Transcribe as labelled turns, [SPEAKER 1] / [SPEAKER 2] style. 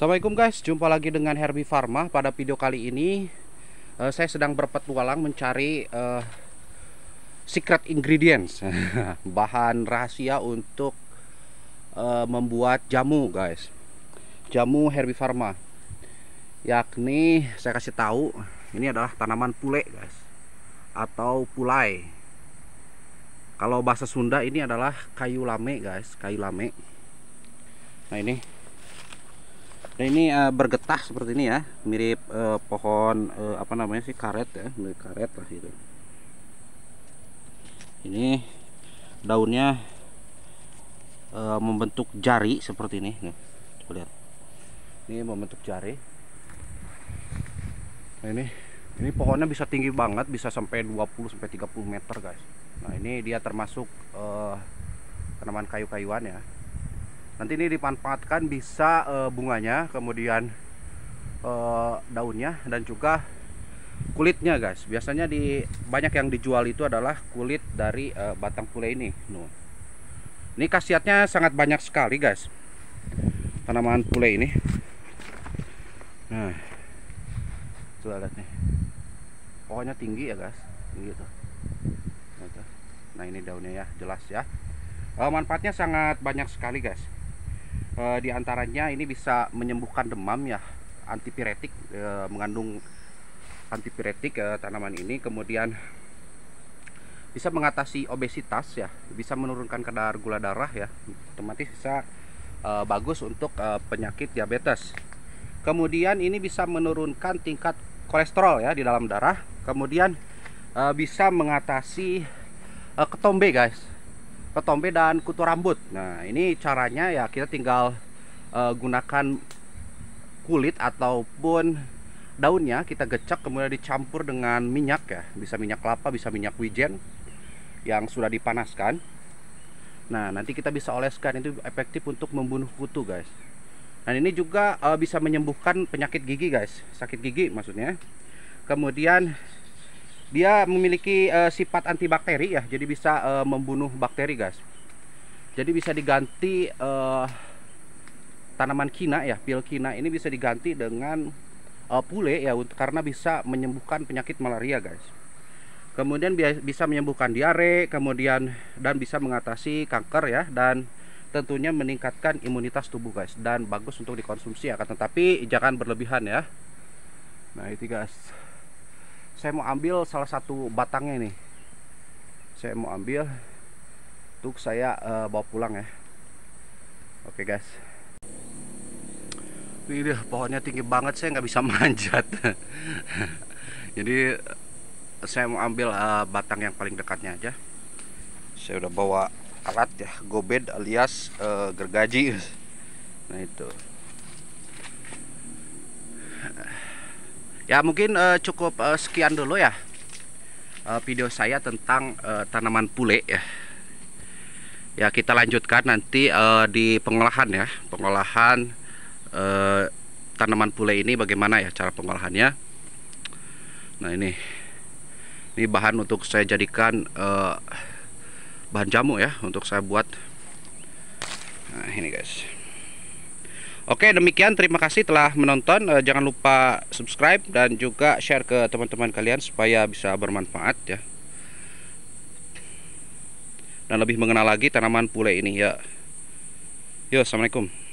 [SPEAKER 1] Assalamualaikum guys, jumpa lagi dengan Herbie Farma Pada video kali ini uh, Saya sedang berpetualang mencari uh, Secret ingredients Bahan rahasia untuk uh, Membuat jamu guys Jamu Herbie Farma Yakni Saya kasih tahu Ini adalah tanaman pule guys Atau pulai Kalau bahasa Sunda ini adalah kayu lame guys Kayu lame Nah ini Nah, ini uh, bergetah seperti ini ya, mirip uh, pohon uh, apa namanya sih karet ya, mirip karet lah itu. Ini daunnya uh, membentuk jari seperti ini, nih. Coba lihat. Ini membentuk jari. Nah, ini ini pohonnya bisa tinggi banget, bisa sampai 20 sampai 30 meter, guys. Nah, ini dia termasuk uh, tanaman kayu-kayuan ya nanti ini dimanfaatkan bisa e, bunganya kemudian e, daunnya dan juga kulitnya guys biasanya di banyak yang dijual itu adalah kulit dari e, batang pule ini Nuh. ini khasiatnya sangat banyak sekali guys tanaman pule ini nah itu lihat nih pokoknya tinggi ya guys tinggi itu. Nah, nah ini daunnya ya jelas ya manfaatnya sangat banyak sekali guys e, di antaranya ini bisa menyembuhkan demam ya antipiretik e, mengandung antipiretik e, tanaman ini kemudian bisa mengatasi obesitas ya bisa menurunkan kadar gula darah ya otomatis bisa e, bagus untuk e, penyakit diabetes kemudian ini bisa menurunkan tingkat kolesterol ya di dalam darah kemudian e, bisa mengatasi e, ketombe guys ketombe dan kutu rambut. Nah, ini caranya ya kita tinggal uh, gunakan kulit ataupun daunnya kita gecek kemudian dicampur dengan minyak ya. Bisa minyak kelapa, bisa minyak wijen yang sudah dipanaskan. Nah, nanti kita bisa oleskan itu efektif untuk membunuh kutu, guys. Dan ini juga uh, bisa menyembuhkan penyakit gigi, guys. Sakit gigi maksudnya. Kemudian dia memiliki uh, sifat antibakteri ya jadi bisa uh, membunuh bakteri guys jadi bisa diganti uh, tanaman kina ya pil kina ini bisa diganti dengan uh, pule ya karena bisa menyembuhkan penyakit malaria guys kemudian bisa menyembuhkan diare kemudian dan bisa mengatasi kanker ya dan tentunya meningkatkan imunitas tubuh guys dan bagus untuk dikonsumsi akan ya. tetapi jangan berlebihan ya nah itu guys saya mau ambil salah satu batangnya nih saya mau ambil untuk saya uh, bawa pulang ya oke okay, guys ini deh pohonnya tinggi banget saya nggak bisa manjat jadi saya mau ambil uh, batang yang paling dekatnya aja saya udah bawa alat ya gobed alias uh, gergaji nah itu Ya mungkin uh, cukup uh, sekian dulu ya uh, video saya tentang uh, tanaman pule ya. Ya kita lanjutkan nanti uh, di pengolahan ya pengolahan uh, tanaman pule ini bagaimana ya cara pengolahannya. Nah ini ini bahan untuk saya jadikan uh, bahan jamu ya untuk saya buat. Nah ini guys. Oke demikian terima kasih telah menonton eh, jangan lupa subscribe dan juga share ke teman-teman kalian supaya bisa bermanfaat ya dan lebih mengenal lagi tanaman pule ini ya. Yo, assalamualaikum.